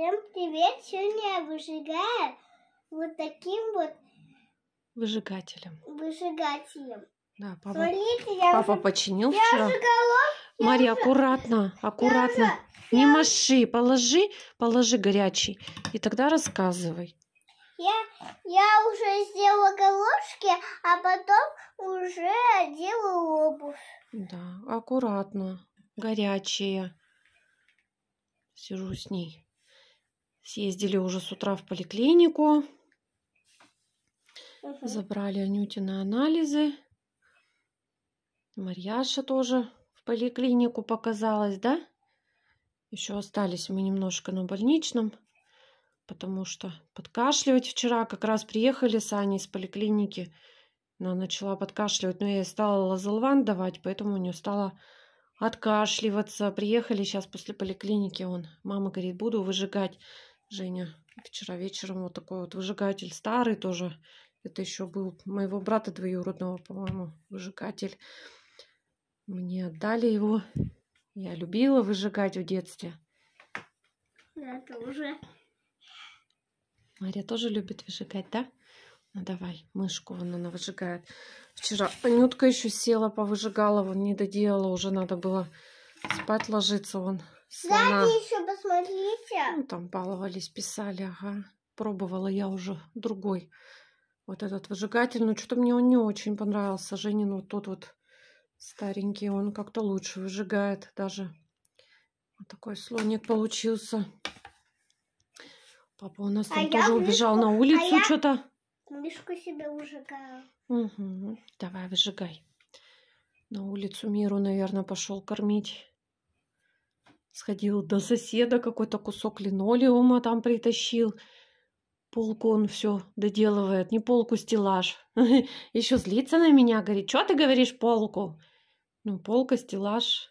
Всем привет! Сегодня я выжигаю вот таким вот выжигателем. Выжигателем. Да, папа. Смотрите, я папа уже... починил я вчера. Уже Мария, уже... аккуратно, аккуратно. Я Не я... маши, положи, положи горячий. И тогда рассказывай. Я, я уже сделала головки, а потом уже делаю обувь. Да, аккуратно. Горячие. Сижу с ней. Съездили уже с утра в поликлинику. Угу. Забрали на анализы. Марьяша тоже в поликлинику показалась, да? Еще остались мы немножко на больничном, потому что подкашливать вчера как раз приехали с Аней из поликлиники. Она начала подкашливать, но я ей стала лазолван давать, поэтому у нее стало откашливаться. Приехали сейчас после поликлиники, он, мама говорит, буду выжигать. Женя вчера вечером вот такой вот выжигатель старый тоже. Это еще был моего брата двоюродного, по-моему, выжигатель. Мне отдали его. Я любила выжигать в детстве. Я тоже. Мария тоже любит выжигать, да? Ну давай, мышку вон она выжигает. Вчера Анютка еще села, повыжигала, вон не доделала, уже надо было спать ложиться. Вон слона. Сзади еще посмотрите. Ну, там баловались, писали, ага. Пробовала я уже другой. Вот этот выжигатель. Ну, что-то мне он не очень понравился. Женин вот тот вот старенький. Он как-то лучше выжигает даже. Вот такой слоник получился. Папа у нас а там а тоже убежал на а улицу а что-то. Мишку себе выжигаю. Угу. Давай, выжигай. На улицу Миру, наверное, пошел кормить. Сходил до соседа, какой-то кусок линолеума там притащил. Полку он все доделывает, не полку, стеллаж. Еще злится на меня, говорит, что ты говоришь полку? Ну, полка, стеллаж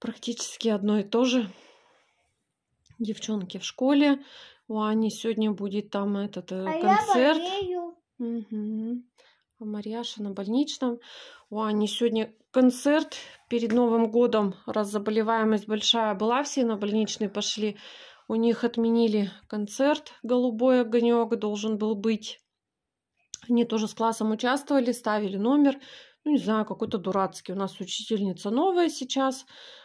практически одно и то же. Девчонки в школе. У Ани сегодня будет там этот э, а концерт. Я болею. Угу у Марьяши на больничном. У они сегодня концерт перед Новым годом, раз заболеваемость большая была, все на больничный пошли. У них отменили концерт «Голубой огонек» должен был быть. Они тоже с классом участвовали, ставили номер. Ну, не знаю, какой-то дурацкий. У нас учительница новая сейчас.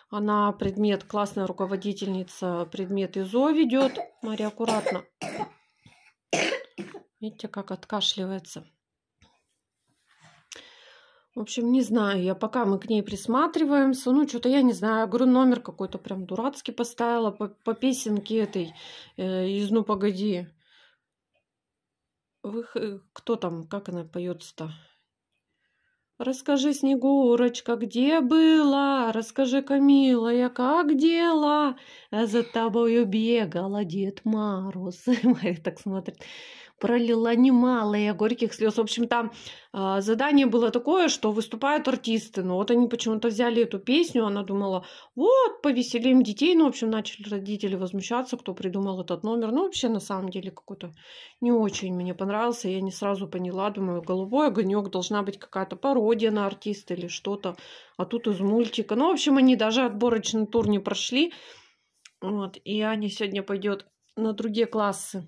Она предмет, классная руководительница, предмет ИЗО ведет. Мария, аккуратно. Видите, как откашливается. В общем, не знаю я, пока мы к ней присматриваемся. Ну, что-то я не знаю. Говорю, номер какой-то прям дурацкий поставила по, по песенке этой э, из «Ну, погоди». Вы, э, кто там, как она поется-то? Расскажи, Снегурочка, где была? расскажи Камила, я как дела? За тобою бегала Дед Мороз. Мария так смотрит пролила немалые горьких слез. В общем, там задание было такое, что выступают артисты. Но вот они почему-то взяли эту песню, она думала, вот, повеселим детей. Ну, в общем, начали родители возмущаться, кто придумал этот номер. Ну, вообще, на самом деле, какой-то не очень мне понравился. Я не сразу поняла, думаю, голубой огонек должна быть какая-то пародия на артиста или что-то. А тут из мультика. Ну, в общем, они даже отборочный тур не прошли. Вот, и Аня сегодня пойдет на другие классы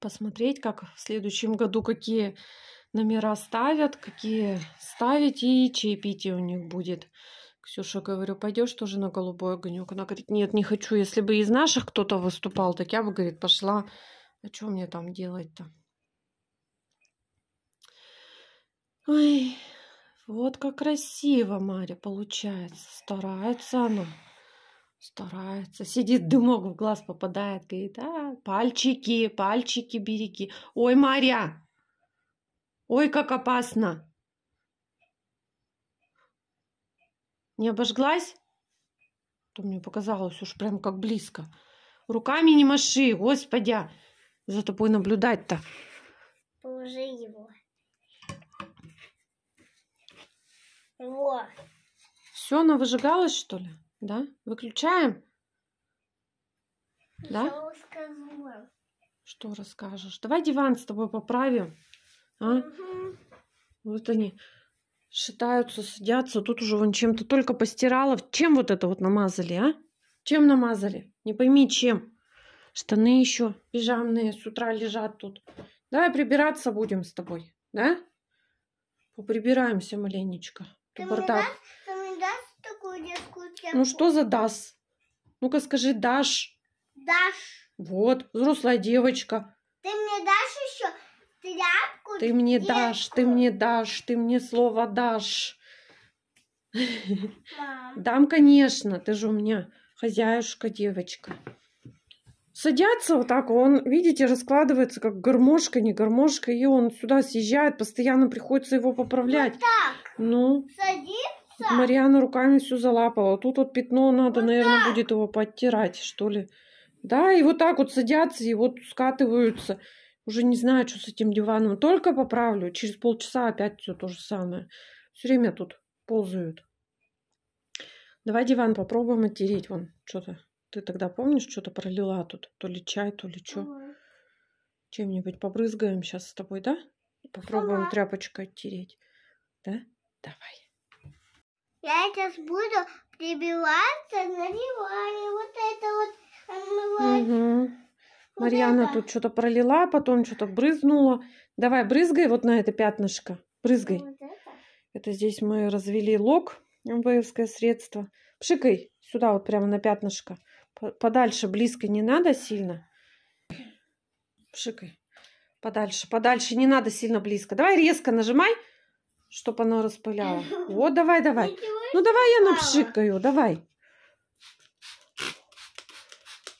посмотреть, как в следующем году, какие номера ставят, какие ставить, и чаепитие у них будет. Ксюша, говорю, пойдешь тоже на голубой огонек? Она говорит, нет, не хочу. Если бы из наших кто-то выступал, так я бы, говорит, пошла. А что мне там делать-то? Ой, вот как красиво Маря получается. Старается она. Старается, сидит, дымок в глаз попадает, говорит, а, пальчики, пальчики береги. Ой, Марья, ой, как опасно. Не обожглась? То мне показалось уж прям как близко. Руками не маши, господи, а! за тобой наблюдать-то. Положи его. Во. Все, она выжигалась, что ли? Да? Выключаем? Да? расскажу. Что расскажешь? Давай диван с тобой поправим. А? Угу. Вот они шатаются, садятся. Тут уже вон чем-то только постирала. Чем вот это вот намазали, а? Чем намазали? Не пойми, чем. Штаны еще пижамные с утра лежат тут. Давай прибираться будем с тобой, да? Поприбираемся маленечко. Бардак. Ну что за Дас? Ну-ка скажи Даш. Даш. Вот, взрослая девочка. Ты мне дашь еще тряпку? Ты мне детку? дашь, ты мне дашь, ты мне слово дашь. Мам. Дам, конечно, ты же у меня хозяюшка девочка. Садятся вот так, он, видите, раскладывается как гармошка, не гармошка, и он сюда съезжает, постоянно приходится его поправлять. Вот так. Ну. Садится. Тут Марьяна руками все залапала. Тут вот пятно надо, вот наверное, так. будет его подтирать, что ли. Да, и вот так вот садятся, и вот скатываются. Уже не знаю, что с этим диваном. Только поправлю. Через полчаса опять все то же самое. Все время тут ползают. Давай диван попробуем оттереть. Вон, что-то. Ты тогда помнишь, что-то пролила тут? То ли чай, то ли что. Угу. Чем-нибудь побрызгаем сейчас с тобой, да? Попробуем ага. тряпочкой оттереть. Да? Давай я сейчас буду прибиваться, наливая вот это вот омывать. Угу. Вот Марьяна это. тут что-то пролила, потом что-то брызнула. Давай, брызгай вот на это пятнышко. Брызгай. Вот это. это здесь мы развели лог, боевское средство. Пшикай сюда вот прямо на пятнышко. Подальше, близко не надо сильно. Пшикай. Подальше, подальше, не надо сильно близко. Давай резко нажимай чтобы оно распыляло. О, давай, давай. Ну, давай я напшикаю, давай.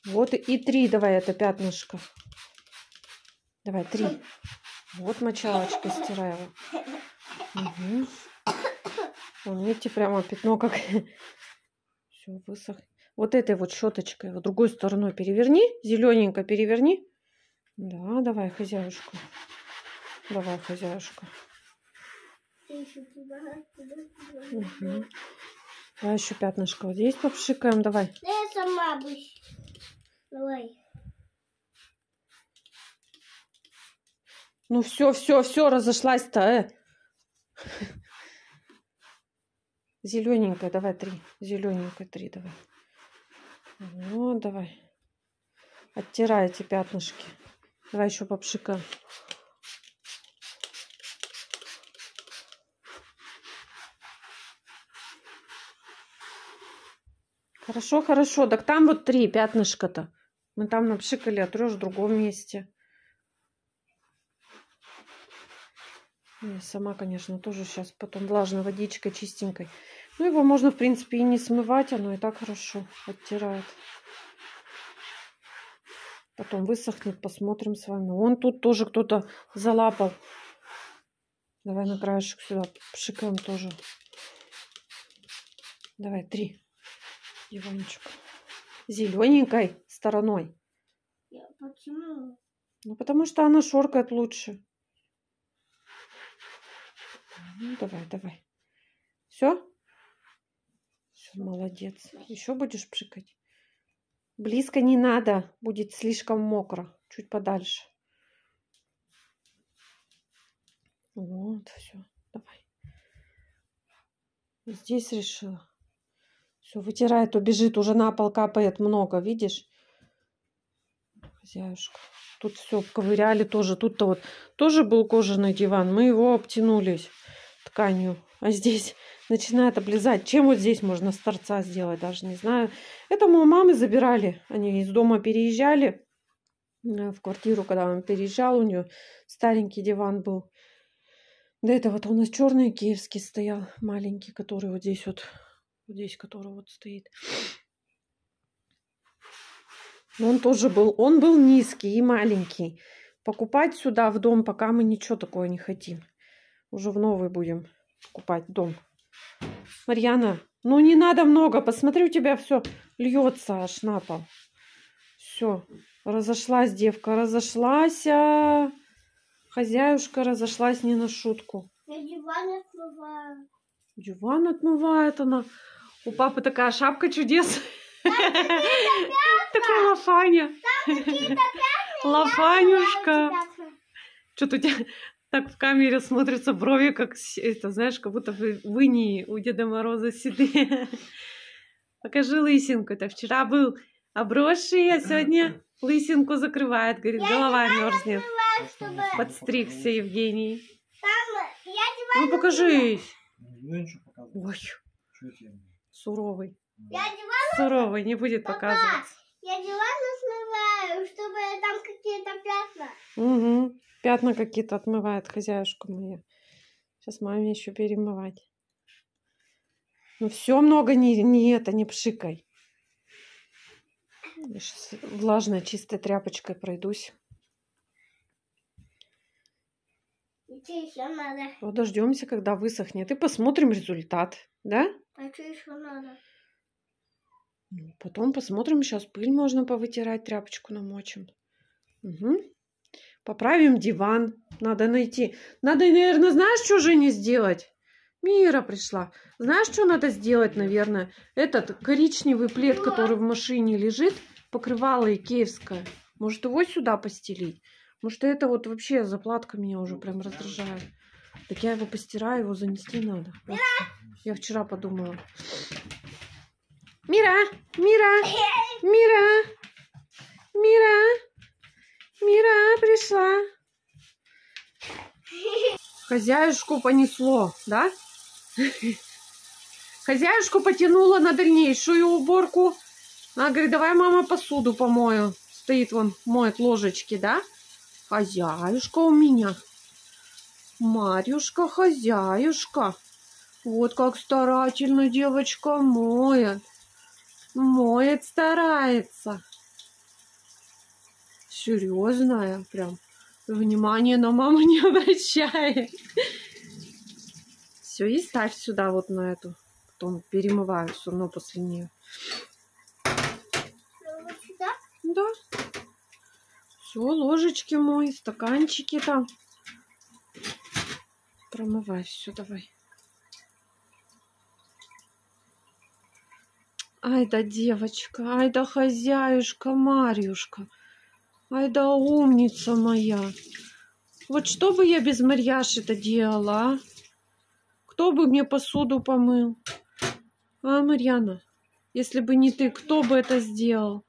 Вот и три давай это пятнышко. Давай, три. Вот мочалочкой стираю. Угу. Вон, видите, прямо пятно как все высох. Вот этой вот щеточкой, вот другой стороной переверни, зелененько переверни. Да, давай, хозяюшка. Давай, хозяюшка. Угу. А еще пятнышко вот здесь попшикаем, давай. Да я сама бусь. Давай. Ну все, все, все, разошлась-то, э. Зелененькая, давай три. Зелененькая три, давай. Ну, давай. эти пятнышки. Давай еще попшикаем. Хорошо, хорошо. Так там вот три пятнышка-то. Мы там напшикали, отрежь в другом месте. Ну, я сама, конечно, тоже сейчас потом влажной водичкой чистенькой. Ну, его можно, в принципе, и не смывать. Оно и так хорошо оттирает. Потом высохнет, посмотрим с вами. Он тут тоже кто-то залапал. Давай на краешек сюда пшикаем тоже. Давай, три. Иванчик. Зелененькой стороной. Почему? Ну, потому что она шоркает лучше. Ну, давай, давай. Все? Все, молодец. Еще будешь прыгать? Близко не надо. Будет слишком мокро. Чуть подальше. Вот, все. Давай. Здесь решила. Все, вытирает, убежит, уже на пол капает много, видишь? Хозяюшка. Тут все ковыряли тоже. Тут-то вот тоже был кожаный диван. Мы его обтянулись тканью. А здесь начинает облизать. Чем вот здесь можно с торца сделать, даже не знаю. Это мы у мамы забирали. Они из дома переезжали э, в квартиру, когда он переезжал. У нее старенький диван был. До этого вот у нас черный киевский стоял, маленький, который вот здесь вот вот здесь, который вот стоит. Но он тоже был, он был низкий и маленький. Покупать сюда в дом, пока мы ничего такого не хотим. Уже в новый будем покупать дом. Марьяна, ну не надо много. Посмотри, у тебя все льется аж на пол. Все, разошлась девка, разошлась. А... Хозяюшка разошлась не на шутку. Я диван отмываю. Диван отмывает она. У папы такая шапка чудес. Такая лафаня. Лафанюшка. Что-то у тебя так в камере смотрятся брови, как это, знаешь, как будто вы в Инии у Деда Мороза седые. Покажи лысинку. Это вчера был обросший, а сегодня лысинку закрывает. Говорит, голова мерзнет. Подстригся Евгений. Ну покажись. Ну, Ой суровый. Я диван... Суровый, не будет Папа, показывать. я диван отмываю, чтобы там какие-то пятна. Угу, пятна какие-то отмывает хозяюшка моя. Сейчас маме еще перемывать. Ну все, много не, не это, не пшикай. сейчас влажной чистой тряпочкой пройдусь. Подождемся, когда высохнет, и посмотрим результат, да? А что еще надо? Ну, потом посмотрим, сейчас пыль можно повытирать, тряпочку намочим. Угу. Поправим диван. Надо найти. Надо, наверное, знаешь, что же не сделать? Мира пришла. Знаешь, что надо сделать, наверное? Этот коричневый плед, который в машине лежит, покрывало икеевское. Может, его сюда постелить? Может, это вот вообще заплатка меня уже прям раздражает. Так я его постираю, его занести надо. Вот. Я вчера подумала. Мира! Мира! Мира! Мира! Мира пришла. Хозяюшку понесло, да? Хозяюшку потянула на дальнейшую уборку. Она говорит, давай, мама, посуду помою. Стоит вон, моет ложечки, да? Хозяюшка у меня. Марюшка, хозяюшка. Вот как старательно девочка моет. Моет, старается. Серьезная прям. Внимание на маму не обращает. Все, и ставь сюда вот на эту. Потом перемываю все равно после нее. Вот сюда? Да. Все, ложечки мой, стаканчики там. Промывай все, давай. Ай да девочка, ай да хозяюшка Марьюшка, ай да умница моя. Вот что бы я без марьяши это делала, а? Кто бы мне посуду помыл? А, Марьяна, если бы не ты, кто бы это сделал?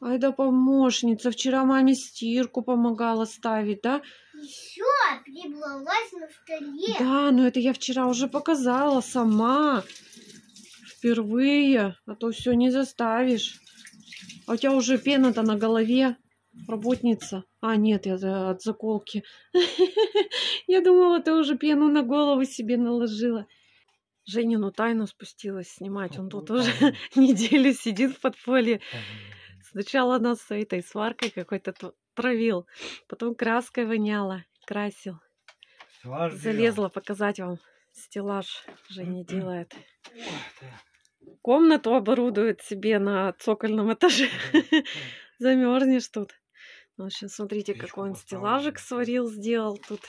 Ай да помощница, вчера маме стирку помогала ставить, да? Еще приблалась на столе. Да, но это я вчера уже показала сама впервые, а то все не заставишь. А у тебя уже пена-то на голове, работница. А, нет, я от заколки. Я думала, ты уже пену на голову себе наложила. Женину тайну спустилась снимать. Он тут уже неделю сидит в подполье. Сначала нас с этой сваркой какой-то травил. Потом краской воняло, красил. Залезла показать вам стеллаж. Женя м-м. делает комнату оборудует себе на цокольном этаже. Замерзнешь тут. Ну, в общем, смотрите, какой он стеллажик сварил, сделал тут.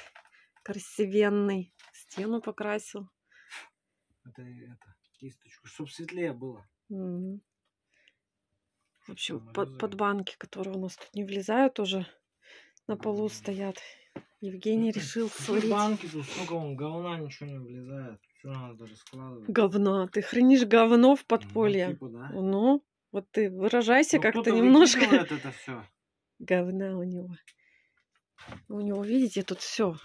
Красивенный. Стену покрасил. Это, это кисточку, чтобы светлее было. В общем, под, под банки, которые у нас тут не влезают уже, на полу стоят. Евгений решил сварить. Банки тут сколько он говна ничего не влезает. Вчера нас даже складывали. Говна. Ты хранишь говно в ну, подполье. Ну, типа, да. ну вот ты выражайся ну, как-то немножко. это все. Говна у него. У него, видите, тут все.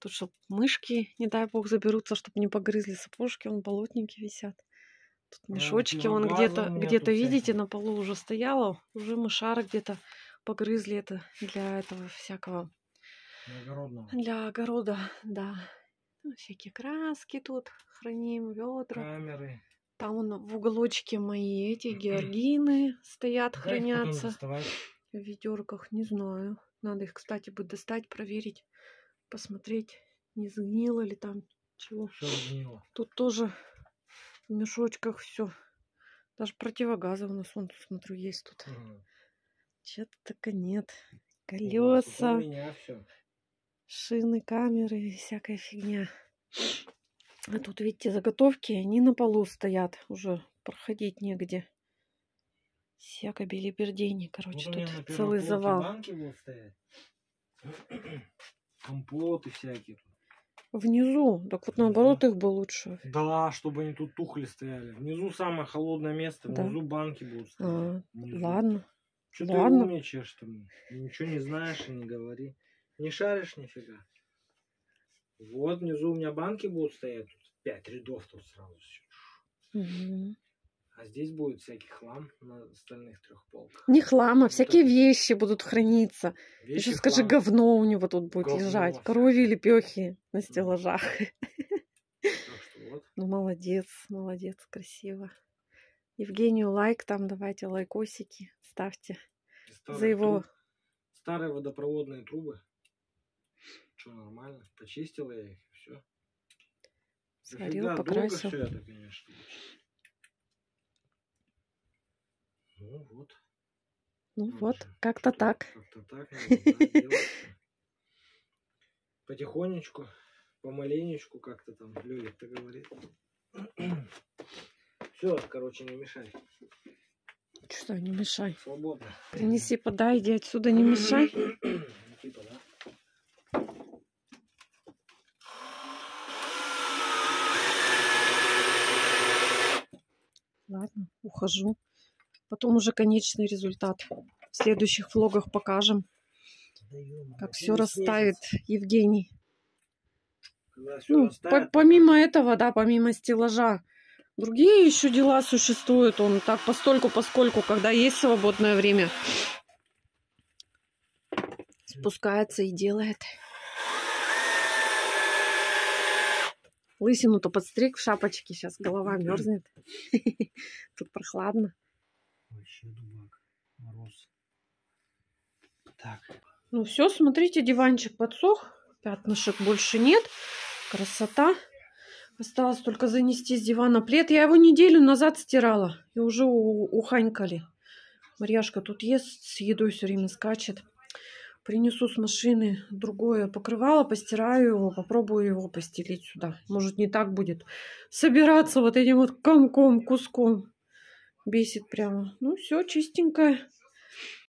Тут, чтобы мышки, не дай бог, заберутся, чтобы не погрызли сапожки, он болотники висят. Тут мешочки, он где-то, где-то, видите, на полу уже стояло, уже мышары где-то погрызли это для этого всякого. Для огородного. Для огорода, да. Ну, всякие краски тут храним, ведра. Камеры. Там он, в уголочке мои эти георгины стоят, хранятся. В ведерках, не знаю. Надо их, кстати, бы достать, проверить, посмотреть, не сгнило ли там чего. Все сгнило. Тут тоже в мешочках все. Даже противогазы у нас, вон, смотрю, есть тут. Угу. Че-то так и нет. Колеса. У, у меня все шины, камеры всякая фигня. А тут, видите, заготовки, они на полу стоят уже, проходить негде. Всяко белибердейни, короче, вот ну, тут целый завал. Банки будут стоять. Компоты всякие. Внизу, так вот наоборот да. их бы лучше. Да, чтобы они тут тухли стояли. Внизу самое холодное место, да. внизу банки будут стоять. А, Ладно. Что ладно. ты умничаешь там? Ничего не знаешь и не говори. Не шаришь нифига. Вот внизу у меня банки будут стоять. Тут пять рядов тут сразу. Угу. А здесь будет всякий хлам на остальных трех полках. Не хлам, а всякие тут... вещи будут храниться. Вещи, Еще скажи, хлам. говно у него тут будет говно. лежать. Коровьи лепехи на стеллажах. Ну, ну молодец, молодец, красиво. Евгению лайк там, давайте лайкосики ставьте. Старые за его... Труб... Старые водопроводные трубы. Что, нормально? Почистила я их, все. Сварил, Дофига покрасил. Долго все это, конечно. Ну вот. Ну вот, вот как-то так. Как-то так. Потихонечку, помаленечку как-то там Лёлик-то говорит. Все, короче, не мешай. Что, не мешай. Свободно. Принеси, подай, иди отсюда, не мешай. Ну, типа, да. ладно, ухожу. Потом уже конечный результат. В следующих влогах покажем, как все расставит Евгений. Ну, по помимо этого, да, помимо стеллажа, другие еще дела существуют. Он так постольку, поскольку, когда есть свободное время, спускается и делает. Лысину-то подстриг в шапочке, сейчас голова мерзнет. Тут прохладно. Вообще дубак, мороз. Так. Ну все, смотрите, диванчик подсох, пятнышек больше нет. Красота. Осталось только занести с дивана плед. Я его неделю назад стирала и уже уханькали. Марьяшка тут ест, с едой все время скачет. Принесу с машины другое покрывало, постираю его, попробую его постелить сюда. Может, не так будет собираться вот этим вот комком, куском. Бесит прямо. Ну, все чистенькое.